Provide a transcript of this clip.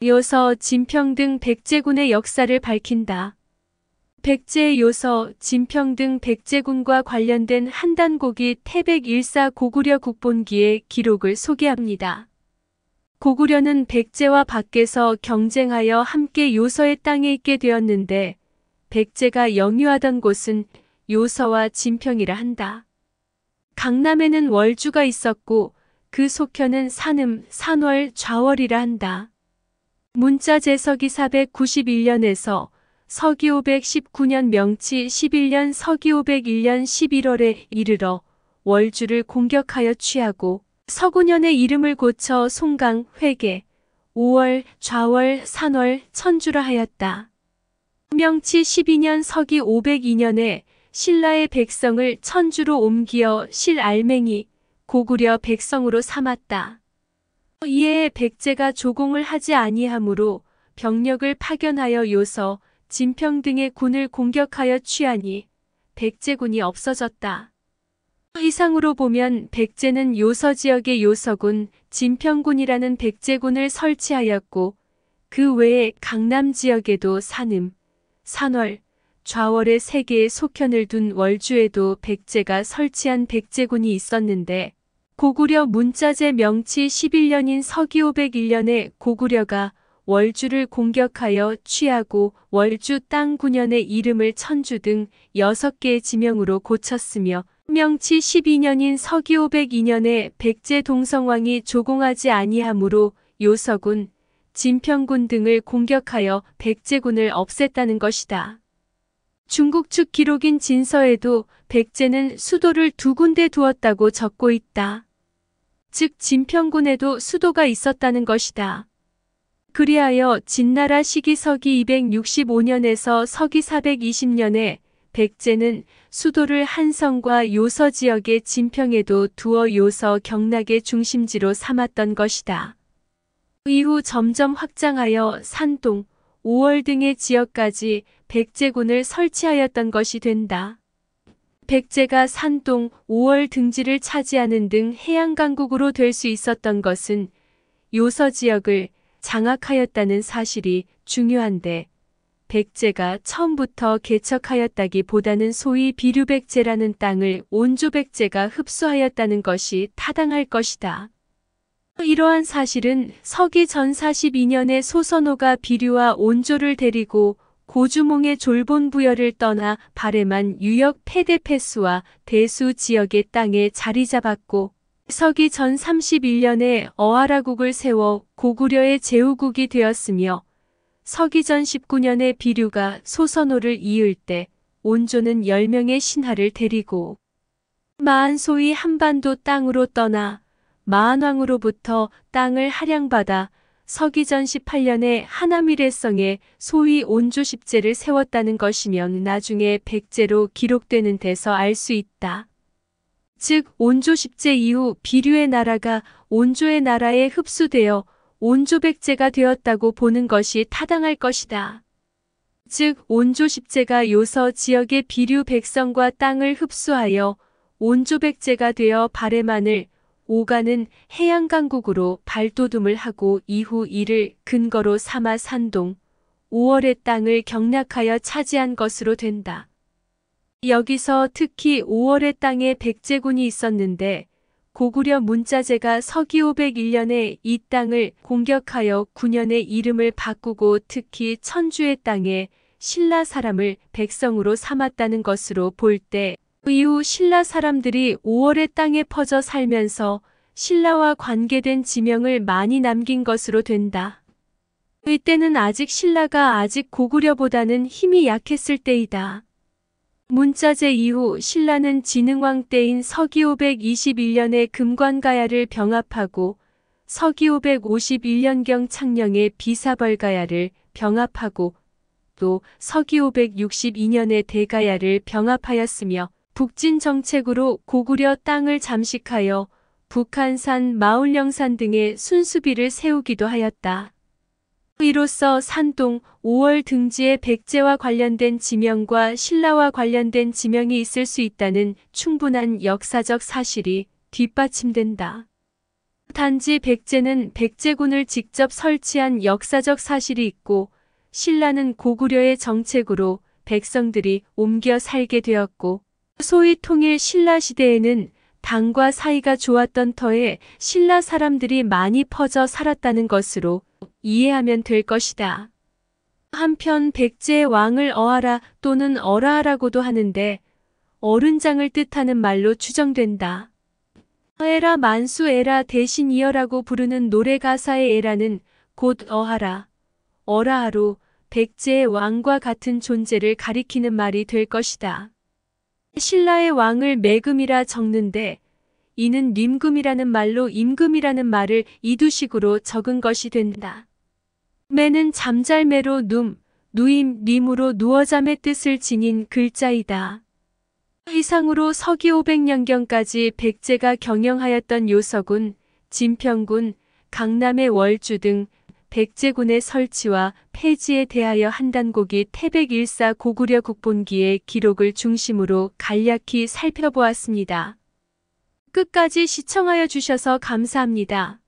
이어서 진평 등 백제군의 역사를 밝힌다. 백제 의 요서 진평 등 백제군과 관련된 한 단곡이 태백 일사 고구려 국본기의 기록을 소개합니다. 고구려는 백제와 밖에서 경쟁하여 함께 요서의 땅에 있게 되었는데 백제가 영유하던 곳은 요서와 진평이라 한다. 강남에는 월주가 있었고 그 속현은 산음, 산월, 좌월이라 한다. 문자 제서기 491년에서 서기 519년 명치 11년 서기 501년 11월에 이르러 월주를 공격하여 취하고 서구년의 이름을 고쳐 송강, 회계, 5월, 좌월, 산월, 천주라 하였다. 명치 12년 서기 502년에 신라의 백성을 천주로 옮기어 실알맹이, 고구려 백성으로 삼았다. 이에 백제가 조공을 하지 아니하므로 병력을 파견하여 요서, 진평 등의 군을 공격하여 취하니 백제군이 없어졌다. 이상으로 보면 백제는 요서 지역의 요서군, 진평군이라는 백제군을 설치하였고 그 외에 강남 지역에도 산음, 산월, 좌월의 세 개의 속현을 둔 월주에도 백제가 설치한 백제군이 있었는데 고구려 문자재 명치 11년인 서기 501년에 고구려가 월주를 공격하여 취하고 월주 땅 9년의 이름을 천주 등 6개의 지명으로 고쳤으며 명치 12년인 서기 502년에 백제 동성왕이 조공하지 아니하므로 요서군, 진평군 등을 공격하여 백제군을 없앴다는 것이다. 중국 측 기록인 진서에도 백제는 수도를 두 군데 두었다고 적고 있다. 즉 진평군에도 수도가 있었다는 것이다. 그리하여 진나라 시기 서기 265년에서 서기 420년에 백제는 수도를 한성과 요서 지역의 진평에도 두어 요서 경락의 중심지로 삼았던 것이다. 이후 점점 확장하여 산동, 5월 등의 지역까지 백제군을 설치하였던 것이 된다. 백제가 산동 5월 등지를 차지하는 등 해양강국으로 될 수 있었던 것은 요서 지역을 장악하였다는 사실이 중요한데 백제가 처음부터 개척하였다기보다는 소위 비류백제라는 땅을 온조백제가 흡수하였다는 것이 타당할 것이다. 이러한 사실은 서기 전 42년에 소선호가 비류와 온조를 데리고 고주몽의 졸본 부여를 떠나 바레만 유역 페데페스와 대수 지역의 땅에 자리 잡았고 서기 전 31년에 어하라국을 세워 고구려의 제후국이 되었으며 서기 전 19년에 비류가 소선호를 이을 때 온조는 10명의 신하를 데리고 마한소위 한반도 땅으로 떠나 마한왕으로부터 땅을 하량받아 서기전 18년에 하나미래성에 소위 온조 십제를 세웠다는 것이면 나중에 백제로 기록되는 데서 알 수 있다. 즉 온조 십제 이후 비류의 나라가 온조의 나라에 흡수되어 온조 백제가 되었다고 보는 것이 타당할 것이다. 즉 온조 십제가 요서 지역의 비류 백성과 땅을 흡수하여 온조 백제가 되어 발해만을 오가는 해양강국으로 발돋움을 하고 이후 이를 근거로 삼아 산동, 5월의 땅을 경락하여 차지한 것으로 된다. 여기서 특히 5월의 땅에 백제군이 있었는데 고구려 문자재가 서기 501년에 이 땅을 공격하여 9년의 이름을 바꾸고 특히 천주의 땅에 신라 사람을 백성으로 삼았다는 것으로 볼때 이후 신라 사람들이 5월의 땅에 퍼져 살면서 신라와 관계된 지명을 많이 남긴 것으로 된다. 이때는 아직 신라가 아직 고구려보다는 힘이 약했을 때이다. 문자재 이후 신라는 진흥왕 때인 서기 521년에 금관가야를 병합하고 서기 551년경 창녕의 비사벌가야를 병합하고 또 서기 562년에 대가야를 병합하였으며 북진 정책으로 고구려 땅을 잠식하여 북한산, 마을령산 등의 순수비를 세우기도 하였다. 이로써 산동, 5월 등지의 백제와 관련된 지명과 신라와 관련된 지명이 있을 수 있다는 충분한 역사적 사실이 뒷받침된다. 단지 백제는 백제군을 직접 설치한 역사적 사실이 있고 신라는 고구려의 정책으로 백성들이 옮겨 살게 되었고 소위 통일 신라 시대에는 당과 사이가 좋았던 터에 신라 사람들이 많이 퍼져 살았다는 것으로 이해하면 될 것이다. 한편 백제 왕을 어하라 또는 어라라고도 하는데 어른장을 뜻하는 말로 추정된다. 에라 만수 에라 대신 이어라고 부르는 노래 가사의 에라는 곧 어하라, 어라하로 백제의 왕과 같은 존재를 가리키는 말이 될 것이다. 신라의 왕을 매금이라 적는데 이는 임금이라는 말로 임금이라는 말을 이두식으로 적은 것이 된다. 매는 잠잘매로 눔, 누임, 님으로 누워잠의 뜻을 지닌 글자이다. 이상으로 서기 500년경까지 백제가 경영하였던 요석군, 진평군, 강남의 월주 등 백제군의 설치와 폐지에 대하여 한단곡이 태백일사 고구려 국본기의 기록을 중심으로 간략히 살펴보았습니다. 끝까지 시청하여 주셔서 감사합니다.